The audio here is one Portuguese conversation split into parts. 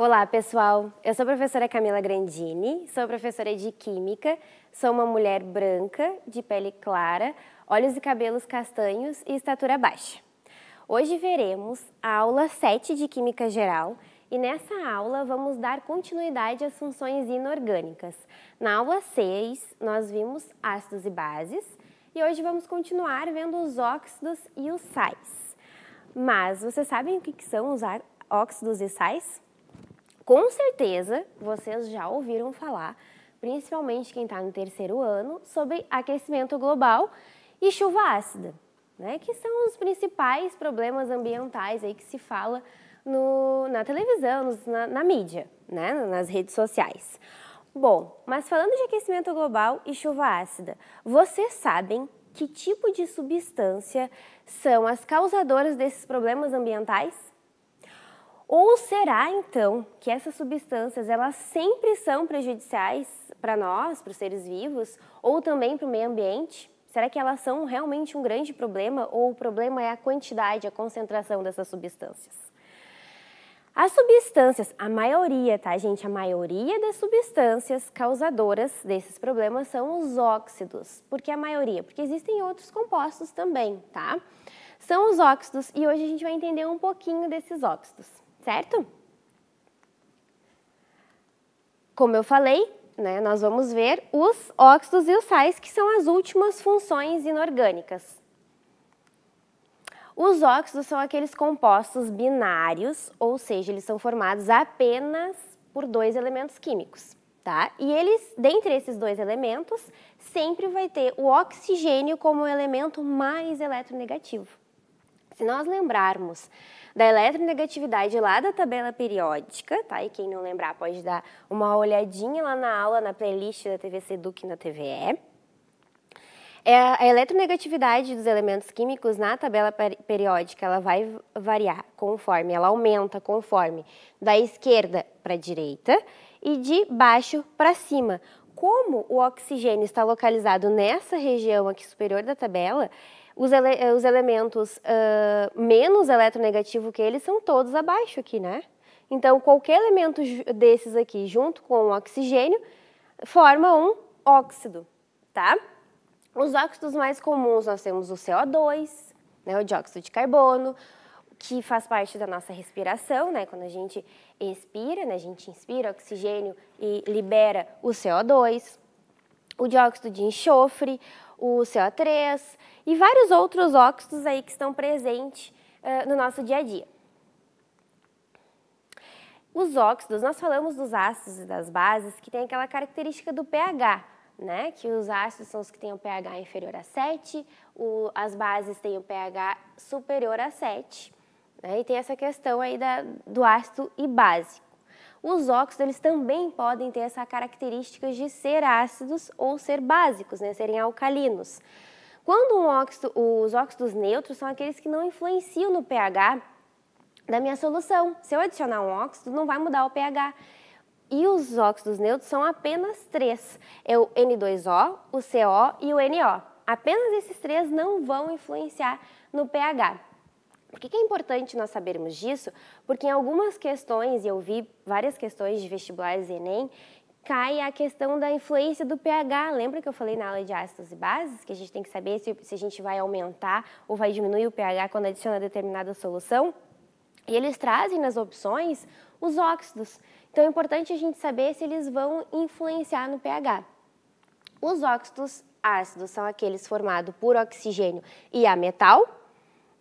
Olá, pessoal. Eu sou a professora Camila Grandini, sou professora de Química, sou uma mulher branca, de pele clara, olhos e cabelos castanhos e estatura baixa. Hoje veremos a aula 7 de Química Geral e nessa aula vamos dar continuidade às funções inorgânicas. Na aula 6, nós vimos ácidos e bases e hoje vamos continuar vendo os óxidos e os sais. Mas vocês sabem o que são os óxidos e sais? com certeza vocês já ouviram falar, principalmente quem está no terceiro ano, sobre aquecimento global e chuva ácida, né? que são os principais problemas ambientais aí que se fala no, na televisão, na, na mídia, né? nas redes sociais. Bom, mas falando de aquecimento global e chuva ácida, vocês sabem que tipo de substância são as causadoras desses problemas ambientais? Ou será então que essas substâncias elas sempre são prejudiciais para nós, para os seres vivos, ou também para o meio ambiente? Será que elas são realmente um grande problema ou o problema é a quantidade, a concentração dessas substâncias? As substâncias, a maioria, tá, gente? A maioria das substâncias causadoras desses problemas são os óxidos. Por que a maioria? Porque existem outros compostos também, tá? São os óxidos e hoje a gente vai entender um pouquinho desses óxidos certo? Como eu falei, né, nós vamos ver os óxidos e os sais, que são as últimas funções inorgânicas. Os óxidos são aqueles compostos binários, ou seja, eles são formados apenas por dois elementos químicos. Tá? E eles, dentre esses dois elementos, sempre vai ter o oxigênio como o elemento mais eletronegativo. Se nós lembrarmos da eletronegatividade lá da tabela periódica, tá? E quem não lembrar pode dar uma olhadinha lá na aula, na playlist da TVC Duque na TVE. É, a eletronegatividade dos elementos químicos na tabela periódica ela vai variar conforme, ela aumenta conforme da esquerda para a direita e de baixo para cima. Como o oxigênio está localizado nessa região aqui superior da tabela, os, ele eh, os elementos uh, menos eletronegativo que eles são todos abaixo aqui, né? Então, qualquer elemento desses aqui junto com o oxigênio forma um óxido, tá? Os óxidos mais comuns nós temos o CO2, né, o dióxido de carbono, que faz parte da nossa respiração, né? Quando a gente expira, né, a gente inspira oxigênio e libera o CO2, o dióxido de enxofre, o CO3 e vários outros óxidos aí que estão presentes uh, no nosso dia a dia. Os óxidos, nós falamos dos ácidos e das bases que tem aquela característica do pH, né? Que os ácidos são os que têm o pH inferior a 7, o, as bases têm o pH superior a 7, né? E tem essa questão aí da, do ácido e base. Os óxidos eles também podem ter essa característica de ser ácidos ou ser básicos, né, serem alcalinos. Quando um óxido, os óxidos neutros são aqueles que não influenciam no pH da minha solução. Se eu adicionar um óxido, não vai mudar o pH. E os óxidos neutros são apenas três: é o N2O, o CO e o NO. Apenas esses três não vão influenciar no pH. Por que é importante nós sabermos disso? Porque em algumas questões, e eu vi várias questões de vestibulares e Enem, cai a questão da influência do pH. Lembra que eu falei na aula de ácidos e bases que a gente tem que saber se, se a gente vai aumentar ou vai diminuir o pH quando adiciona determinada solução? E eles trazem nas opções os óxidos. Então é importante a gente saber se eles vão influenciar no pH. Os óxidos ácidos são aqueles formados por oxigênio e a metal,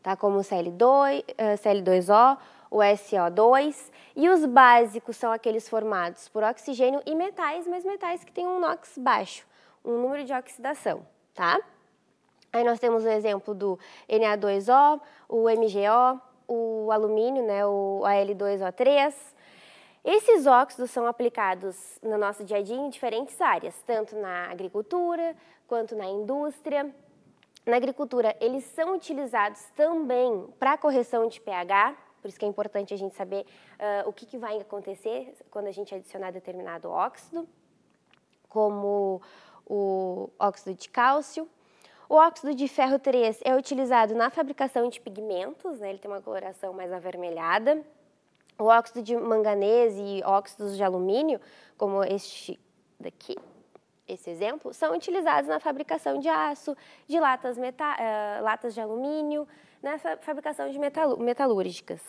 tá? como o CL2, eh, CL2O, o SO2, e os básicos são aqueles formados por oxigênio e metais, mas metais que têm um NOx baixo, um número de oxidação, tá? Aí nós temos o exemplo do Na2O, o MgO, o alumínio, né, o Al2O3. Esses óxidos são aplicados no nosso dia a dia em diferentes áreas, tanto na agricultura quanto na indústria, na agricultura, eles são utilizados também para correção de pH, por isso que é importante a gente saber uh, o que, que vai acontecer quando a gente adicionar determinado óxido, como o óxido de cálcio, o óxido de ferro 3 é utilizado na fabricação de pigmentos, né? ele tem uma coloração mais avermelhada. O óxido de manganês e óxidos de alumínio, como este daqui, esse exemplo, são utilizados na fabricação de aço, de latas, meta, uh, latas de alumínio, na fabricação de metal, metalúrgicas.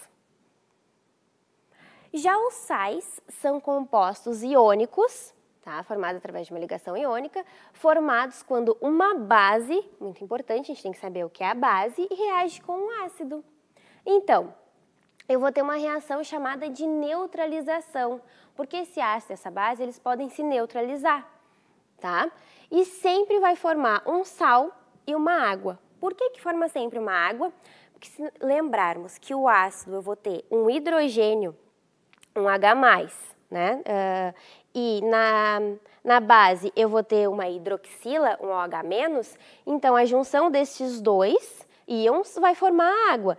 Já os sais são compostos iônicos, tá? formados através de uma ligação iônica, formados quando uma base, muito importante, a gente tem que saber o que é a base, reage com um ácido. Então, eu vou ter uma reação chamada de neutralização, porque esse ácido e essa base, eles podem se neutralizar tá? E sempre vai formar um sal e uma água. Por que, que forma sempre uma água? Porque se lembrarmos que o ácido eu vou ter um hidrogênio, um H+, né? Uh, e na, na base eu vou ter uma hidroxila, um OH-, então a junção destes dois íons vai formar a água.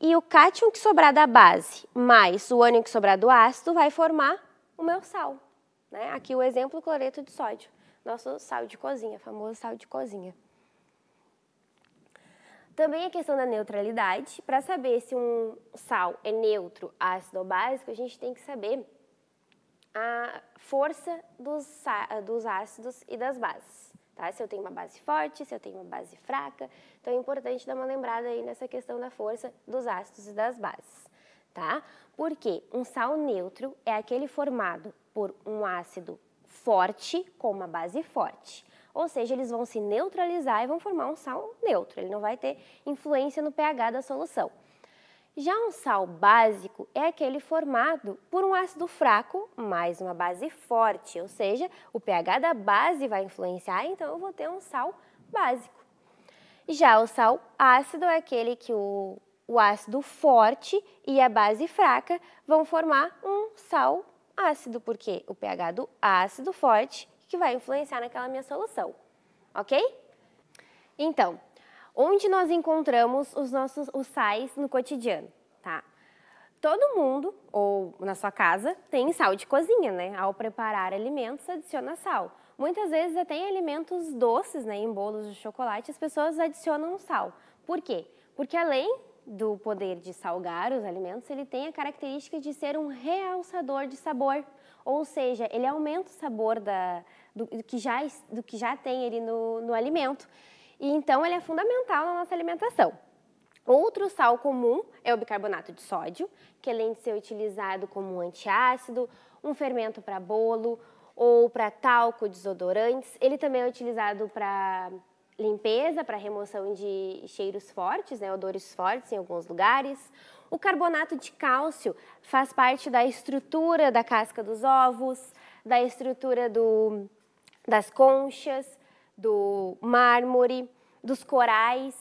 E o cátion que sobrar da base mais o ânion que sobrar do ácido vai formar o meu sal. Né? Aqui o exemplo cloreto de sódio nosso sal de cozinha, famoso sal de cozinha. Também a questão da neutralidade. Para saber se um sal é neutro, ácido ou básico, a gente tem que saber a força dos, dos ácidos e das bases. Tá? Se eu tenho uma base forte, se eu tenho uma base fraca. Então é importante dar uma lembrada aí nessa questão da força dos ácidos e das bases. Tá? Porque um sal neutro é aquele formado por um ácido forte com uma base forte. Ou seja, eles vão se neutralizar e vão formar um sal neutro, ele não vai ter influência no pH da solução. Já um sal básico é aquele formado por um ácido fraco mais uma base forte, ou seja, o pH da base vai influenciar, então eu vou ter um sal básico. Já o sal ácido é aquele que o, o ácido forte e a base fraca vão formar um sal ácido, porque o pH do ácido forte que vai influenciar naquela minha solução, ok? Então, onde nós encontramos os nossos os sais no cotidiano, tá? Todo mundo, ou na sua casa, tem sal de cozinha, né? Ao preparar alimentos, adiciona sal. Muitas vezes até em alimentos doces, né, em bolos de chocolate, as pessoas adicionam sal. Por quê? Porque além do poder de salgar os alimentos, ele tem a característica de ser um realçador de sabor, ou seja, ele aumenta o sabor da, do, do, que, já, do que já tem ali no, no alimento. E então ele é fundamental na nossa alimentação. Outro sal comum é o bicarbonato de sódio, que além de ser utilizado como um antiácido, um fermento para bolo ou para talco, desodorantes, ele também é utilizado para limpeza para remoção de cheiros fortes, né, odores fortes em alguns lugares. O carbonato de cálcio faz parte da estrutura da casca dos ovos, da estrutura do, das conchas, do mármore, dos corais,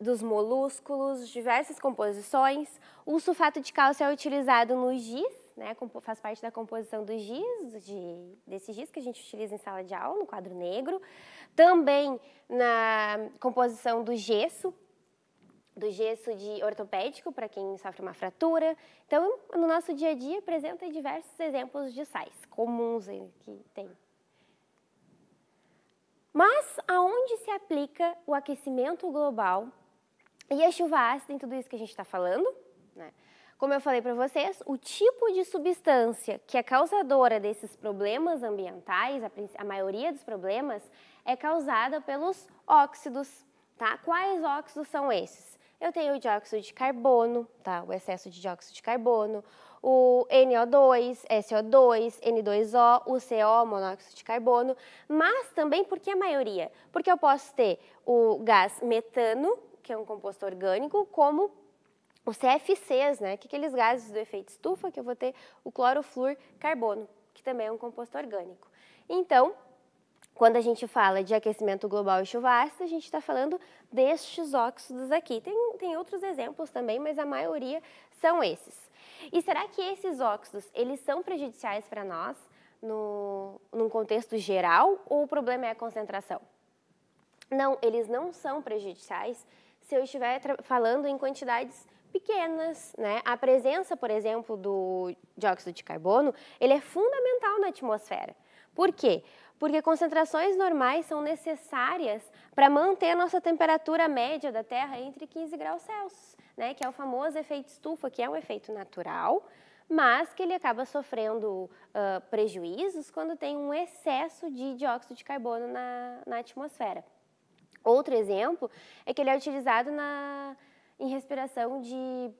dos molúsculos, diversas composições. O sulfato de cálcio é utilizado no giz né, faz parte da composição dos giz, de, desse giz que a gente utiliza em sala de aula, no quadro negro. Também na composição do gesso, do gesso de ortopédico para quem sofre uma fratura. Então, no nosso dia a dia, apresenta diversos exemplos de sais comuns que tem. Mas aonde se aplica o aquecimento global e a chuva ácida em tudo isso que a gente está falando? Né? Como eu falei para vocês, o tipo de substância que é causadora desses problemas ambientais, a, a maioria dos problemas, é causada pelos óxidos. Tá? Quais óxidos são esses? Eu tenho o dióxido de carbono, tá? o excesso de dióxido de carbono, o NO2, SO2, N2O, o CO, monóxido de carbono, mas também porque a maioria, porque eu posso ter o gás metano, que é um composto orgânico, como os CFCs, né, que aqueles gases do efeito estufa, que eu vou ter o clorofluorcarbono, que também é um composto orgânico. Então, quando a gente fala de aquecimento global e chuva ácida, a gente está falando destes óxidos aqui. Tem, tem outros exemplos também, mas a maioria são esses. E será que esses óxidos, eles são prejudiciais para nós, no, num contexto geral, ou o problema é a concentração? Não, eles não são prejudiciais se eu estiver falando em quantidades pequenas, né? A presença, por exemplo, do dióxido de carbono, ele é fundamental na atmosfera. Por quê? Porque concentrações normais são necessárias para manter a nossa temperatura média da Terra entre 15 graus Celsius, né? Que é o famoso efeito estufa, que é um efeito natural, mas que ele acaba sofrendo uh, prejuízos quando tem um excesso de dióxido de carbono na, na atmosfera. Outro exemplo é que ele é utilizado na em respiração de,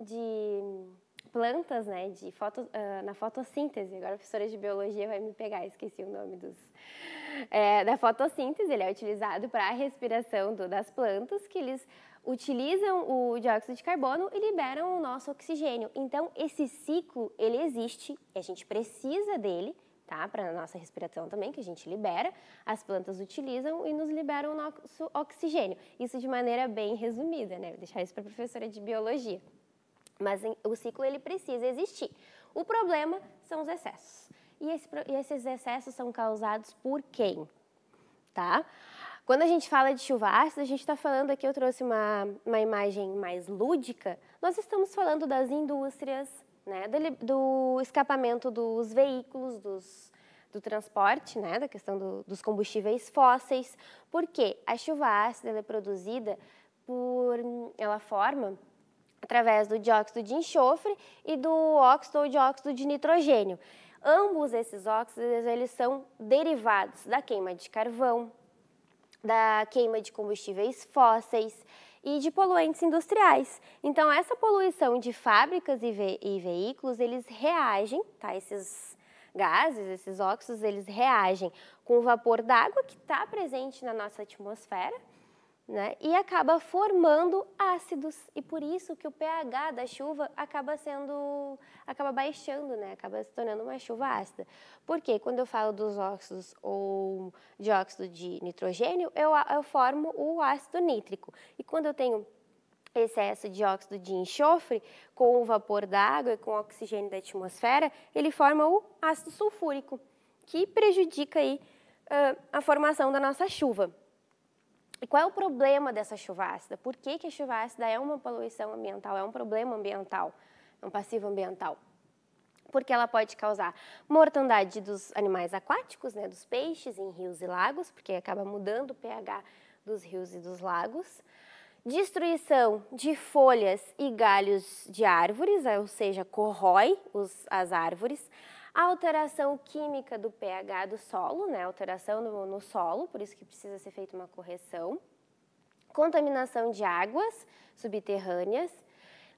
de plantas, né, de foto, uh, na fotossíntese. Agora a professora de biologia vai me pegar, esqueci o nome dos, é, da fotossíntese. Ele é utilizado para a respiração do, das plantas, que eles utilizam o dióxido de carbono e liberam o nosso oxigênio. Então esse ciclo ele existe, a gente precisa dele tá? Para a nossa respiração também, que a gente libera, as plantas utilizam e nos liberam o nosso oxigênio. Isso de maneira bem resumida, né? Vou deixar isso para a professora de biologia. Mas o ciclo ele precisa existir. O problema são os excessos. E, esse, e esses excessos são causados por quem? Tá? Quando a gente fala de chuva ácida, a gente está falando aqui, eu trouxe uma, uma imagem mais lúdica, nós estamos falando das indústrias, né, do, escapamento dos veículos, dos, do transporte, né, da questão do, dos combustíveis fósseis, porque a chuva ácida é produzida por, ela forma através do dióxido de enxofre e do óxido ou dióxido de nitrogênio. Ambos esses óxidos eles são derivados da queima de carvão, da queima de combustíveis fósseis e de poluentes industriais. Então, essa poluição de fábricas e, ve e veículos, eles reagem, tá? Esses gases, esses óxidos, eles reagem com o vapor d'água que está presente na nossa atmosfera, né? E acaba formando ácidos e por isso que o pH da chuva acaba sendo, acaba baixando, né? Acaba se tornando uma chuva ácida. Porque quando eu falo dos óxidos ou dióxido de nitrogênio, eu, eu formo o ácido nítrico. E quando eu tenho excesso de óxido de enxofre com o vapor d'água e com o oxigênio da atmosfera, ele forma o ácido sulfúrico, que prejudica aí, uh, a formação da nossa chuva. E qual é o problema dessa chuva ácida? Por que, que a chuva ácida é uma poluição ambiental, é um problema ambiental, um passivo ambiental? Porque ela pode causar mortandade dos animais aquáticos, né, dos peixes em rios e lagos, porque acaba mudando o pH dos rios e dos lagos. Destruição de folhas e galhos de árvores, ou seja, corrói os, as árvores. A alteração química do pH do solo, né? Alteração no, no solo, por isso que precisa ser feita uma correção. Contaminação de águas subterrâneas,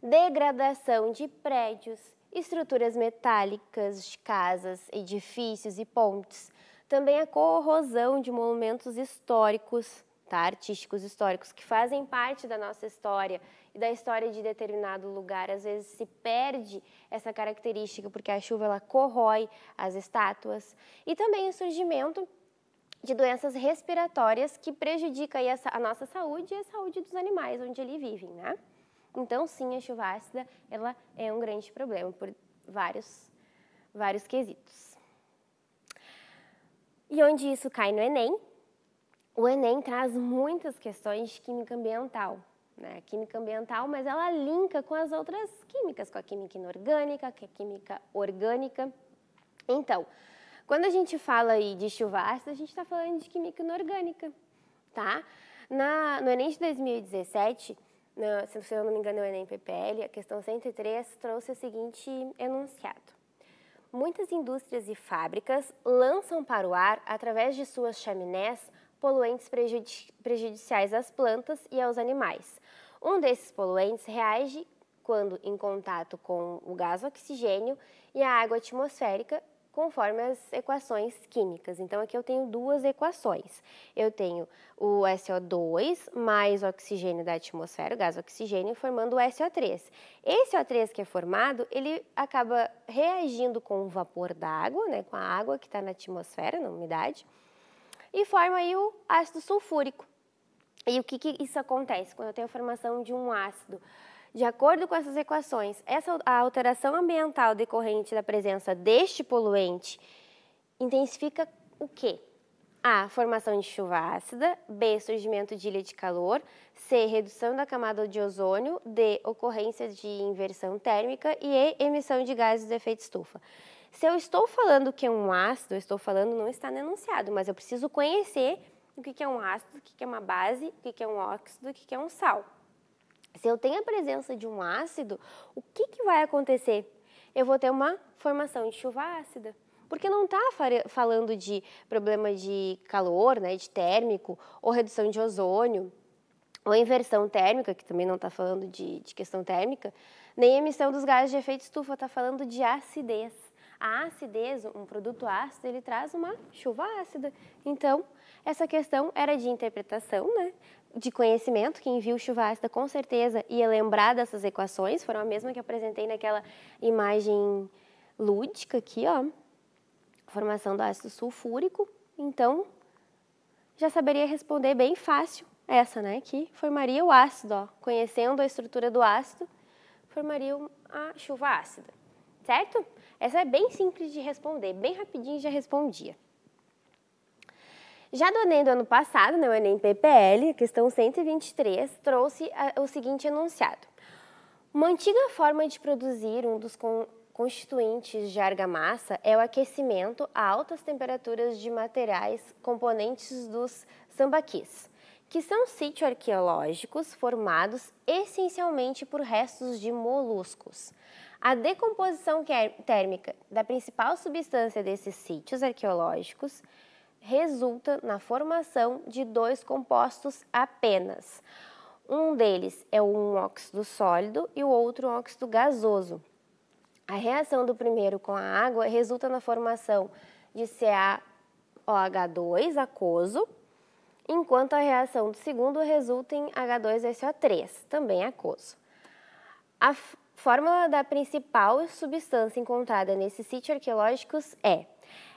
degradação de prédios, estruturas metálicas casas, edifícios e pontes. Também a corrosão de monumentos históricos, tá? artísticos históricos, que fazem parte da nossa história e da história de determinado lugar. Às vezes se perde essa característica porque a chuva ela corrói as estátuas e também o surgimento de doenças respiratórias que prejudica a, nossa saúde e a saúde dos animais onde eles vivem, né? Então, sim, a chuva ácida ela é um grande problema por vários, vários quesitos. E onde isso cai no Enem? O Enem traz muitas questões de química ambiental né, química ambiental, mas ela linka com as outras químicas, com a química inorgânica, com a química orgânica. Então, quando a gente fala aí de chuva ácida, a gente está falando de química inorgânica, tá? Na, no Enem de 2017, na, se eu não me engano, é o Enem PPL, a questão 103 trouxe o seguinte enunciado. Muitas indústrias e fábricas lançam para o ar, através de suas chaminés, poluentes prejudici prejudiciais às plantas e aos animais, um desses poluentes reage quando em contato com o gás oxigênio e a água atmosférica, conforme as equações químicas. Então, aqui eu tenho duas equações. Eu tenho o SO2 mais o oxigênio da atmosfera, o gás oxigênio, formando o SO3. Esse O3 que é formado, ele acaba reagindo com o vapor d'água, né, com a água que está na atmosfera, na umidade, e forma aí o ácido sulfúrico. E o que, que isso acontece quando eu tenho a formação de um ácido? De acordo com essas equações, essa, a alteração ambiental decorrente da presença deste poluente intensifica o quê? A. Formação de chuva ácida. B. Surgimento de ilha de calor. C. Redução da camada de ozônio. D. Ocorrência de inversão térmica. E E. Emissão de gases de efeito estufa. Se eu estou falando que é um ácido, eu estou falando, não está no enunciado, mas eu preciso conhecer o que é um ácido, o que é uma base, o que é um óxido, o que é um sal. Se eu tenho a presença de um ácido, o que, que vai acontecer? Eu vou ter uma formação de chuva ácida. Porque não está falando de problema de calor, né, de térmico, ou redução de ozônio, ou inversão térmica, que também não está falando de, de, questão térmica, nem emissão dos gases de efeito estufa, está falando de acidez. A acidez, um produto ácido, ele traz uma chuva ácida. Então, essa questão era de interpretação, né? de conhecimento, quem viu ácida com certeza ia lembrar dessas equações, foram a mesma que apresentei naquela imagem lúdica aqui, ó, formação do ácido sulfúrico, então já saberia responder bem fácil essa, né, que formaria o ácido, ó, conhecendo a estrutura do ácido, formaria a chuva ácida, certo? Essa é bem simples de responder, bem rapidinho já respondia. Já do Enem do ano passado, né, o Enem PPL, questão 123, trouxe eh, o seguinte enunciado. Uma antiga forma de produzir um dos constituintes de argamassa é o aquecimento a altas temperaturas de materiais componentes dos sambaquis, que são sítios arqueológicos formados essencialmente por restos de moluscos. A decomposição térmica da principal substância desses sítios arqueológicos resulta na formação de dois compostos apenas. Um deles é um óxido sólido e o outro um óxido gasoso. A reação do primeiro com a água resulta na formação de CaOH2 aquoso, enquanto a reação do segundo resulta em H2SO3, também aquoso. A fórmula da principal substância encontrada nesse sítio arqueológicos é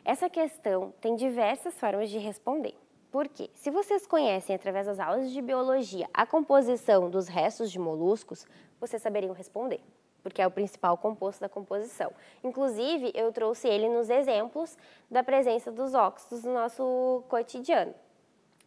essa questão tem diversas formas de responder. Por quê? Se vocês conhecem através das aulas de biologia a composição dos restos de moluscos, vocês saberiam responder, porque é o principal composto da composição. Inclusive, eu trouxe ele nos exemplos da presença dos óxidos no nosso cotidiano,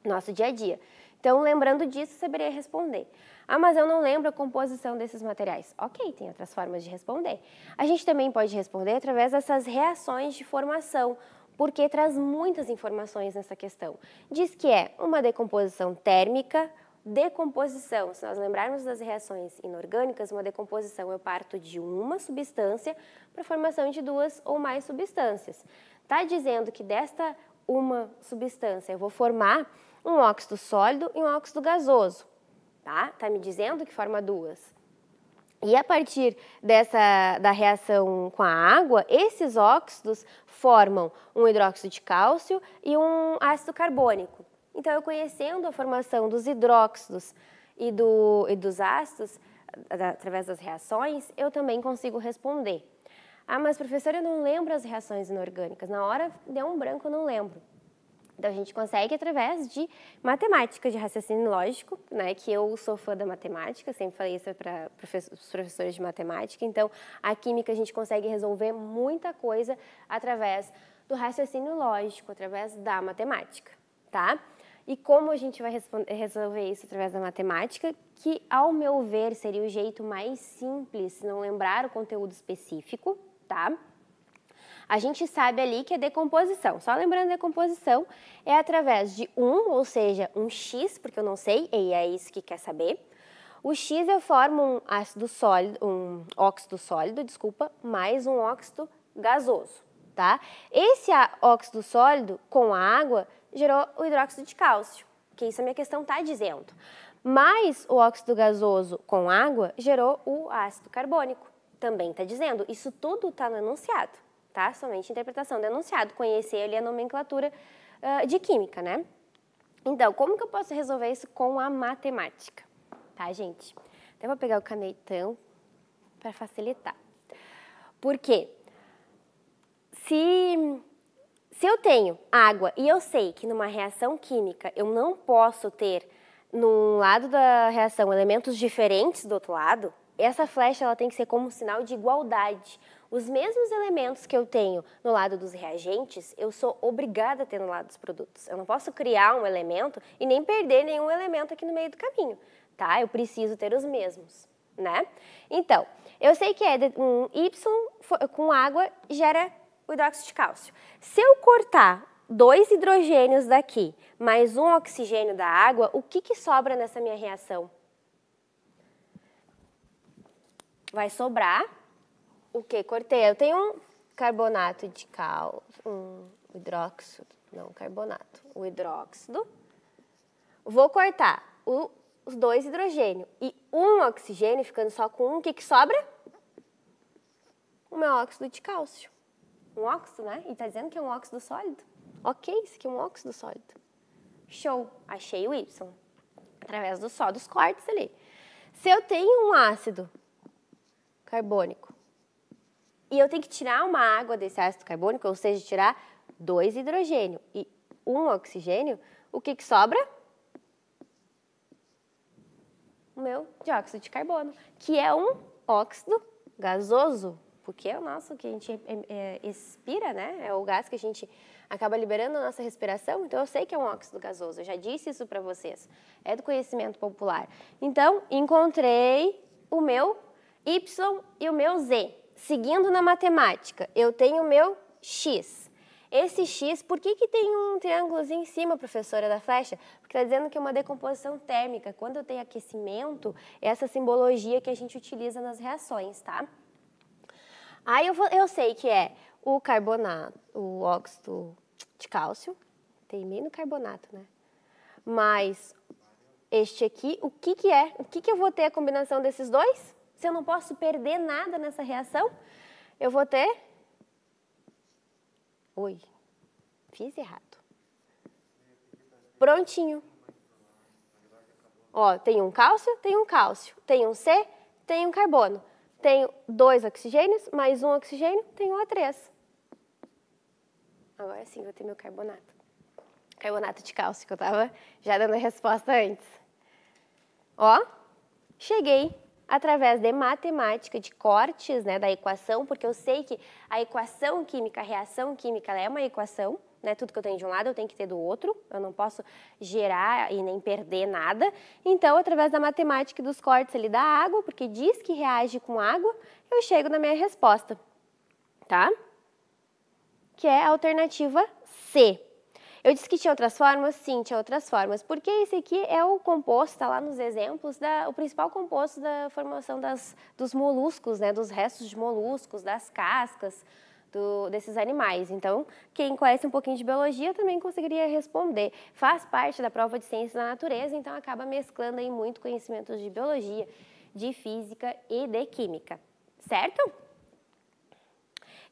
nosso dia a dia. Então, lembrando disso, saberia responder. Ah, mas eu não lembro a composição desses materiais. Ok, tem outras formas de responder. A gente também pode responder através dessas reações de formação, porque traz muitas informações nessa questão. Diz que é uma decomposição térmica, decomposição, se nós lembrarmos das reações inorgânicas, uma decomposição eu parto de uma substância para a formação de duas ou mais substâncias. Está dizendo que desta uma substância eu vou formar um óxido sólido e um óxido gasoso, tá? Está me dizendo que forma duas. E a partir dessa da reação com a água, esses óxidos formam um hidróxido de cálcio e um ácido carbônico. Então, eu conhecendo a formação dos hidróxidos e, do, e dos ácidos através das reações, eu também consigo responder. Ah, mas professora, eu não lembro as reações inorgânicas. Na hora deu um branco, eu não lembro. Então a gente consegue através de matemática, de raciocínio lógico, né? Que eu sou fã da matemática, sempre falei isso para professor, os professores de matemática. Então a química a gente consegue resolver muita coisa através do raciocínio lógico, através da matemática, tá? E como a gente vai resolver isso através da matemática, que ao meu ver seria o jeito mais simples, não lembrar o conteúdo específico, tá? a gente sabe ali que a é decomposição, só lembrando, decomposição é através de 1, um, ou seja, um X, porque eu não sei, e é isso que quer saber. O X eu formo um ácido sólido, um óxido sólido, desculpa, mais um óxido gasoso, tá? Esse óxido sólido com a água gerou o hidróxido de cálcio, que isso é a minha questão está dizendo. Mais o óxido gasoso com água gerou o ácido carbônico, também está dizendo. Isso tudo está no enunciado tá? Somente interpretação do enunciado, conhecer ali a nomenclatura uh, de química, né? Então, como que eu posso resolver isso com a matemática? Tá, gente? Até vou pegar o canetão para facilitar. Por quê? Se, se eu tenho água e eu sei que numa reação química eu não posso ter num lado da reação elementos diferentes do outro lado, essa flecha ela tem que ser como um sinal de igualdade, os mesmos elementos que eu tenho no lado dos reagentes, eu sou obrigada a ter no lado dos produtos. Eu não posso criar um elemento e nem perder nenhum elemento aqui no meio do caminho, tá? Eu preciso ter os mesmos, né? Então, eu sei que é um Y com água gera o hidróxido de cálcio. Se eu cortar dois hidrogênios daqui mais um oxigênio da água, o que, que sobra nessa minha reação? Vai sobrar o que? Cortei. Eu tenho um carbonato de cal, um hidróxido, não carbonato, o hidróxido. Vou cortar o, os dois hidrogênio e um oxigênio, ficando só com um, o que, que sobra? O meu óxido de cálcio. Um óxido, né? E tá dizendo que é um óxido sólido. Ok, isso aqui é um óxido sólido. Show, achei o Y, através do só dos cortes ali. Se eu tenho um ácido carbônico, e eu tenho que tirar uma água desse ácido carbônico, ou seja, tirar dois hidrogênio e um oxigênio. O que, que sobra? O meu dióxido de carbono, que é um óxido gasoso, porque é o nosso que a gente é, é, expira, né? É o gás que a gente acaba liberando na nossa respiração. Então eu sei que é um óxido gasoso. Eu já disse isso para vocês. É do conhecimento popular. Então encontrei o meu Y e o meu Z seguindo na matemática, eu tenho o meu x. Esse x, por que, que tem um triângulozinho em cima, professora da flecha? Porque está dizendo que é uma decomposição térmica. Quando eu tenho aquecimento, é essa simbologia que a gente utiliza nas reações, tá? Aí eu, vou, eu sei que é o carbonato, o óxido de cálcio, tem meio no carbonato, né? Mas este aqui, o que que é? O que que eu vou ter a combinação desses dois? se eu não posso perder nada nessa reação, eu vou ter. Oi, fiz errado. Prontinho. Ó, tem um cálcio, tem um cálcio. Tem um C, tem um carbono. Tenho dois oxigênios, mais um oxigênio, tenho O3. Agora sim, vou ter meu carbonato. Carbonato de cálcio, que eu estava já dando a resposta antes. Ó, cheguei através de matemática, de cortes né, da equação, porque eu sei que a equação química, a reação química, é uma equação. Né, tudo que eu tenho de um lado eu tenho que ter do outro, eu não posso gerar e nem perder nada. Então, através da matemática e dos cortes ali da água, porque diz que reage com água, eu chego na minha resposta, tá? Que é a alternativa C. Eu disse que tinha outras formas? Sim, tinha outras formas. Porque esse aqui é o composto, está lá nos exemplos, da, o principal composto da formação das, dos moluscos, né, dos restos de moluscos, das cascas, do, desses animais. Então, quem conhece um pouquinho de biologia também conseguiria responder. Faz parte da prova de ciência da natureza, então acaba mesclando aí muito conhecimentos de biologia, de física e de química. Certo?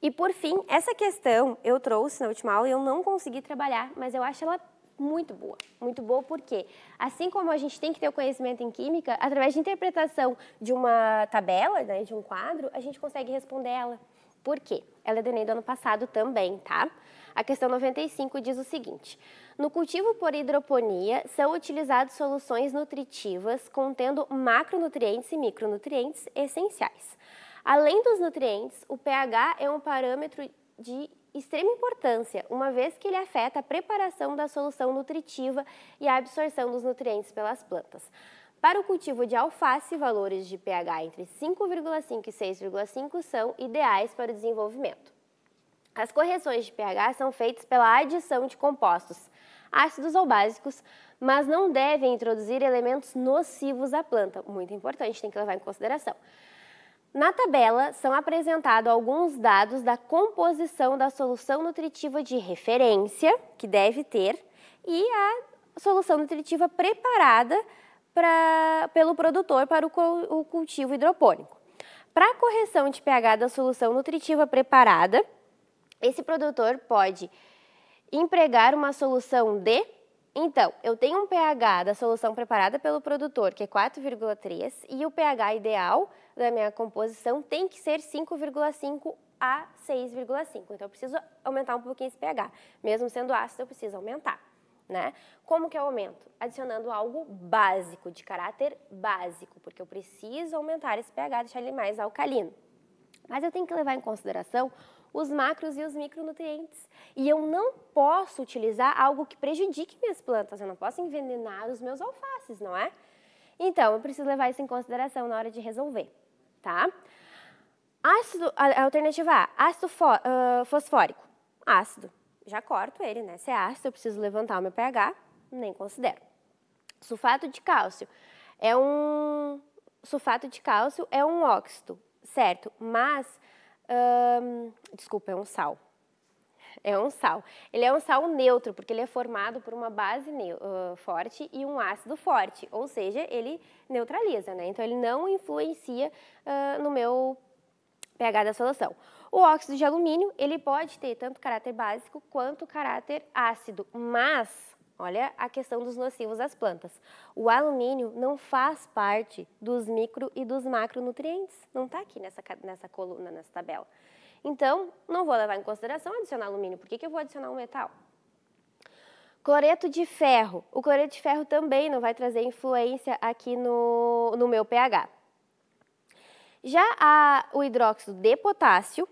E por fim, essa questão eu trouxe na última aula e eu não consegui trabalhar, mas eu acho ela muito boa. Muito boa porque, assim como a gente tem que ter o conhecimento em química, através de interpretação de uma tabela, né, de um quadro, a gente consegue responder ela. Por quê? Ela é do Enem do ano passado também, tá? A questão 95 diz o seguinte: No cultivo por hidroponia são utilizadas soluções nutritivas contendo macronutrientes e micronutrientes essenciais. Além dos nutrientes, o pH é um parâmetro de extrema importância, uma vez que ele afeta a preparação da solução nutritiva e a absorção dos nutrientes pelas plantas. Para o cultivo de alface, valores de pH entre 5,5 e 6,5 são ideais para o desenvolvimento. As correções de pH são feitas pela adição de compostos, ácidos ou básicos, mas não devem introduzir elementos nocivos à planta. Muito importante, tem que levar em consideração. Na tabela, são apresentados alguns dados da composição da solução nutritiva de referência, que deve ter, e a solução nutritiva preparada pra, pelo produtor para o, o cultivo hidropônico. Para a correção de pH da solução nutritiva preparada, esse produtor pode empregar uma solução de então, eu tenho um pH da solução preparada pelo produtor, que é 4,3, e o pH ideal da minha composição tem que ser 5,5 a 6,5. Então, eu preciso aumentar um pouquinho esse pH. Mesmo sendo ácido, eu preciso aumentar. Né? Como que eu aumento? Adicionando algo básico, de caráter básico, porque eu preciso aumentar esse pH, deixar ele mais alcalino. Mas eu tenho que levar em consideração os macros e os micronutrientes. E eu não posso utilizar algo que prejudique minhas plantas, eu não posso envenenar os meus alfaces, não é? Então, eu preciso levar isso em consideração na hora de resolver, tá? Ácido, a alternativa A, ácido fo, uh, fosfórico, ácido. Já corto ele, né? Se é ácido, eu preciso levantar o meu pH, nem considero. Sulfato de cálcio é um sulfato de cálcio é um óxido, certo? Mas Hum, desculpa, é um sal. É um sal. Ele é um sal neutro, porque ele é formado por uma base uh, forte e um ácido forte, ou seja, ele neutraliza, né? Então ele não influencia uh, no meu pH da solução. O óxido de alumínio, ele pode ter tanto caráter básico quanto caráter ácido, mas Olha a questão dos nocivos às plantas. O alumínio não faz parte dos micro e dos macronutrientes, não está aqui nessa, nessa coluna, nessa tabela. Então, não vou levar em consideração adicionar alumínio. Por que, que eu vou adicionar um metal? Cloreto de ferro. O cloreto de ferro também não vai trazer influência aqui no, no meu pH. Já a, o hidróxido de potássio,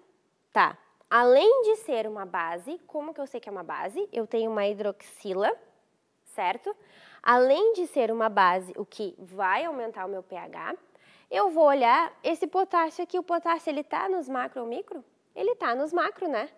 tá? Além de ser uma base, como que eu sei que é uma base? Eu tenho uma hidroxila certo? Além de ser uma base, o que vai aumentar o meu pH, eu vou olhar esse potássio aqui. O potássio, ele está nos macro ou micro? Ele está nos macro, né?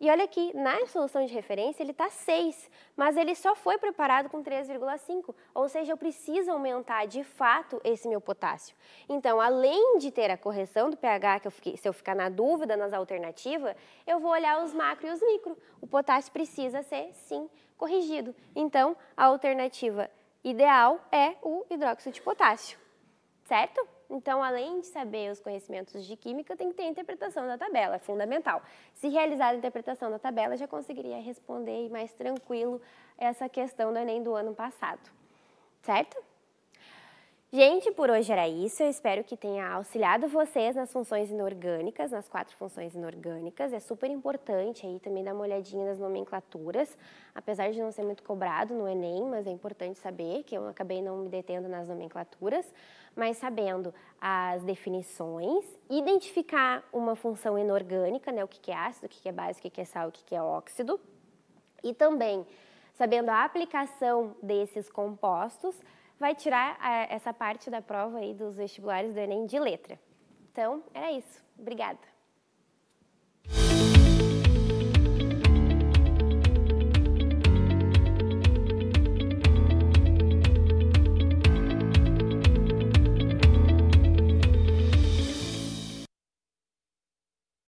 E olha aqui, na solução de referência ele está 6, mas ele só foi preparado com 3,5, ou seja, eu preciso aumentar de fato esse meu potássio. Então, além de ter a correção do pH, que eu fiquei, se eu ficar na dúvida nas alternativas, eu vou olhar os macro e os micro. O potássio precisa ser, sim, corrigido. Então, a alternativa ideal é o hidróxido de potássio, certo? Então, além de saber os conhecimentos de química, tem que ter a interpretação da tabela, é fundamental. Se realizar a interpretação da tabela, já conseguiria responder mais tranquilo essa questão do Enem do ano passado, certo? Gente, por hoje era isso. Eu espero que tenha auxiliado vocês nas funções inorgânicas, nas quatro funções inorgânicas. É super importante aí também dar uma olhadinha nas nomenclaturas, apesar de não ser muito cobrado no Enem, mas é importante saber que eu acabei não me detendo nas nomenclaturas, mas sabendo as definições, identificar uma função inorgânica, né, o que é ácido, o que é base, o que é sal, o que é óxido, e também sabendo a aplicação desses compostos vai tirar é, essa parte da prova aí dos vestibulares do Enem de letra. Então, era isso. Obrigada.